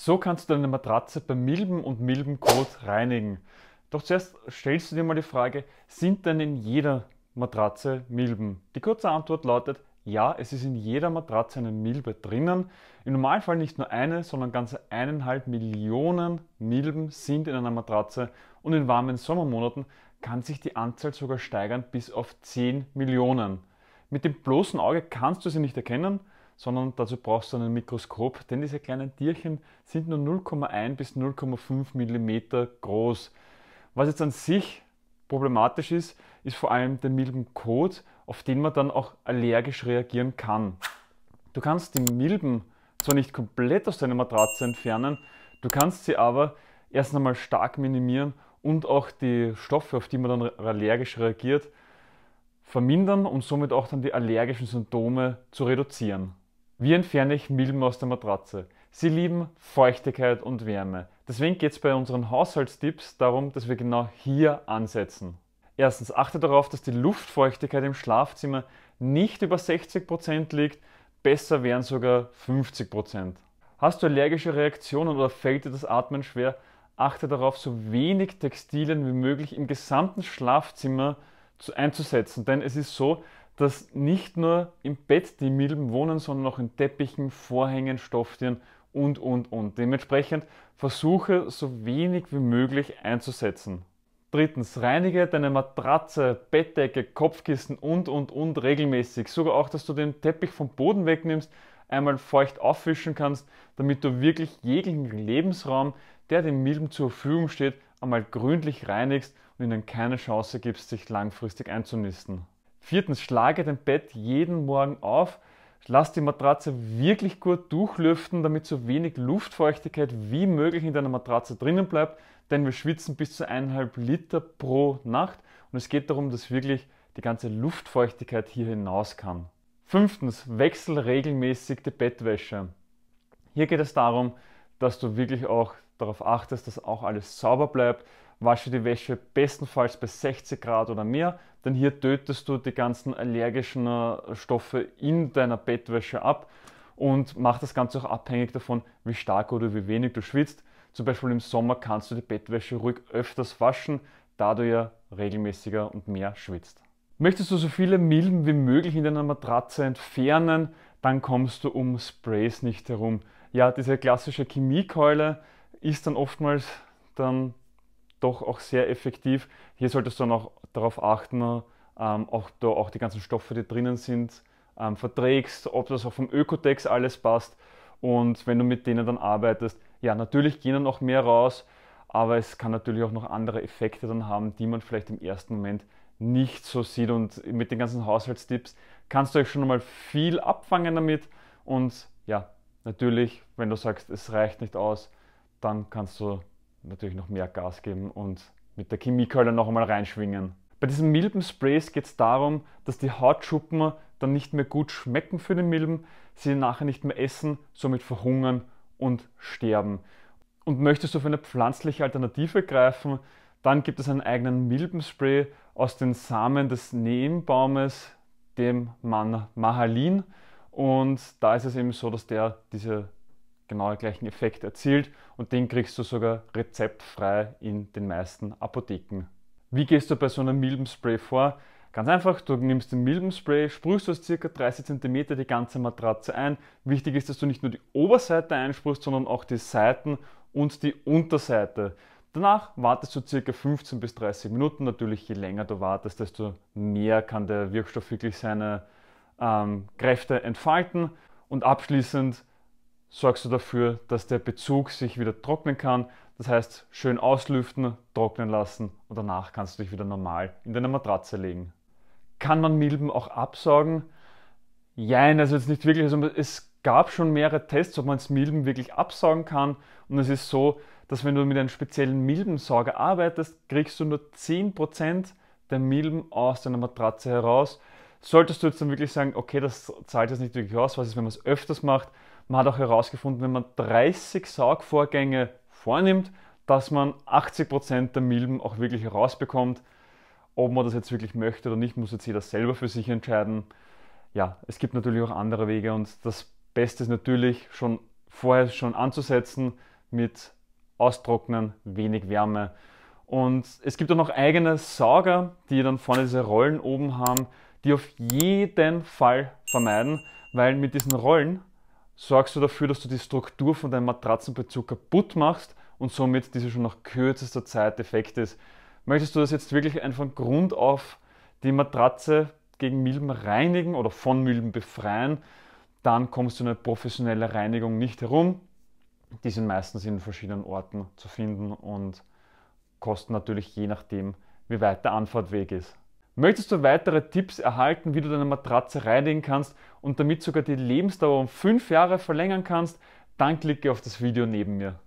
So kannst du deine Matratze bei Milben und Milbenkot reinigen. Doch zuerst stellst du dir mal die Frage, sind denn in jeder Matratze Milben? Die kurze Antwort lautet, ja, es ist in jeder Matratze eine Milbe drinnen. Im Normalfall nicht nur eine, sondern ganze eineinhalb Millionen Milben sind in einer Matratze und in warmen Sommermonaten kann sich die Anzahl sogar steigern bis auf 10 Millionen. Mit dem bloßen Auge kannst du sie nicht erkennen, sondern dazu brauchst du ein Mikroskop, denn diese kleinen Tierchen sind nur 0,1 bis 0,5 mm groß. Was jetzt an sich problematisch ist, ist vor allem der Milbenkot, auf den man dann auch allergisch reagieren kann. Du kannst die Milben zwar nicht komplett aus deiner Matratze entfernen, du kannst sie aber erst einmal stark minimieren und auch die Stoffe, auf die man dann allergisch reagiert, vermindern und somit auch dann die allergischen Symptome zu reduzieren. Wie entferne ich Milben aus der Matratze? Sie lieben Feuchtigkeit und Wärme. Deswegen geht es bei unseren Haushaltstipps darum, dass wir genau hier ansetzen. Erstens achte darauf, dass die Luftfeuchtigkeit im Schlafzimmer nicht über 60% Prozent liegt, besser wären sogar 50%. Prozent. Hast du allergische Reaktionen oder fällt dir das Atmen schwer? Achte darauf, so wenig Textilien wie möglich im gesamten Schlafzimmer einzusetzen, denn es ist so, dass nicht nur im Bett die Milben wohnen, sondern auch in Teppichen, Vorhängen, Stofftieren und, und, und. Dementsprechend versuche so wenig wie möglich einzusetzen. Drittens, reinige deine Matratze, Bettdecke, Kopfkissen und, und, und regelmäßig. Sogar auch, dass du den Teppich vom Boden wegnimmst, einmal feucht aufwischen kannst, damit du wirklich jeglichen Lebensraum, der den Milben zur Verfügung steht, einmal gründlich reinigst und ihnen keine Chance gibst, sich langfristig einzunisten. Viertens, schlage dein Bett jeden Morgen auf. Lass die Matratze wirklich gut durchlüften, damit so wenig Luftfeuchtigkeit wie möglich in deiner Matratze drinnen bleibt, denn wir schwitzen bis zu 1,5 Liter pro Nacht und es geht darum, dass wirklich die ganze Luftfeuchtigkeit hier hinaus kann. Fünftens, wechsel regelmäßig die Bettwäsche. Hier geht es darum, dass du wirklich auch darauf achtest, dass auch alles sauber bleibt, wasche die Wäsche bestenfalls bei 60 Grad oder mehr, denn hier tötest du die ganzen allergischen äh, Stoffe in deiner Bettwäsche ab und mach das Ganze auch abhängig davon, wie stark oder wie wenig du schwitzt. Zum Beispiel im Sommer kannst du die Bettwäsche ruhig öfters waschen, da du ja regelmäßiger und mehr schwitzt. Möchtest du so viele Milben wie möglich in deiner Matratze entfernen, dann kommst du um Sprays nicht herum. Ja, diese klassische Chemiekeule ist dann oftmals dann doch auch sehr effektiv. Hier solltest du dann auch darauf achten, ähm, auch, da auch die ganzen Stoffe, die drinnen sind, ähm, verträgst, ob das auch vom Ökotex alles passt. Und wenn du mit denen dann arbeitest, ja, natürlich gehen dann auch mehr raus, aber es kann natürlich auch noch andere Effekte dann haben, die man vielleicht im ersten Moment nicht so sieht. Und mit den ganzen Haushaltstipps kannst du euch schon mal viel abfangen damit. Und ja, natürlich, wenn du sagst, es reicht nicht aus, dann kannst du natürlich noch mehr Gas geben und mit der Chemiekeule noch einmal reinschwingen. Bei diesen Milbensprays geht es darum, dass die Hautschuppen dann nicht mehr gut schmecken für den Milben, sie nachher nicht mehr essen, somit verhungern und sterben. Und möchtest du für eine pflanzliche Alternative greifen, dann gibt es einen eigenen Milbenspray aus den Samen des Nebenbaumes, dem Mann Mahalin. Und da ist es eben so, dass der diese genau gleichen Effekt erzielt und den kriegst du sogar rezeptfrei in den meisten Apotheken. Wie gehst du bei so einem Milbenspray vor? Ganz einfach, du nimmst den Milbenspray, sprühst aus ca. 30 cm die ganze Matratze ein. Wichtig ist, dass du nicht nur die Oberseite einsprühst, sondern auch die Seiten und die Unterseite. Danach wartest du ca. 15 bis 30 Minuten. Natürlich, je länger du wartest, desto mehr kann der Wirkstoff wirklich seine ähm, Kräfte entfalten. Und abschließend sorgst du dafür, dass der Bezug sich wieder trocknen kann. Das heißt, schön auslüften, trocknen lassen und danach kannst du dich wieder normal in deine Matratze legen. Kann man Milben auch absaugen? Jein, also jetzt nicht wirklich. Also es gab schon mehrere Tests, ob man es Milben wirklich absaugen kann. Und es ist so, dass wenn du mit einem speziellen Milbensauger arbeitest, kriegst du nur 10% der Milben aus deiner Matratze heraus. Solltest du jetzt dann wirklich sagen, okay, das zahlt jetzt nicht wirklich aus, was ist, wenn man es öfters macht, man hat auch herausgefunden, wenn man 30 Saugvorgänge vornimmt, dass man 80% Prozent der Milben auch wirklich herausbekommt. Ob man das jetzt wirklich möchte oder nicht, muss jetzt jeder selber für sich entscheiden. Ja, es gibt natürlich auch andere Wege und das Beste ist natürlich schon vorher schon anzusetzen mit Austrocknen, wenig Wärme. Und es gibt auch noch eigene Sauger, die dann vorne diese Rollen oben haben, die auf jeden Fall vermeiden, weil mit diesen Rollen sorgst du dafür, dass du die Struktur von deinem Matratzenbezug kaputt machst und somit diese schon nach kürzester Zeit defekt ist. Möchtest du das jetzt wirklich einfach von Grund auf die Matratze gegen Milben reinigen oder von Milben befreien, dann kommst du in eine professionelle Reinigung nicht herum. Die sind meistens in verschiedenen Orten zu finden und kosten natürlich je nachdem, wie weit der Anfahrtweg ist. Möchtest du weitere Tipps erhalten, wie du deine Matratze reinigen kannst und damit sogar die Lebensdauer um 5 Jahre verlängern kannst, dann klicke auf das Video neben mir.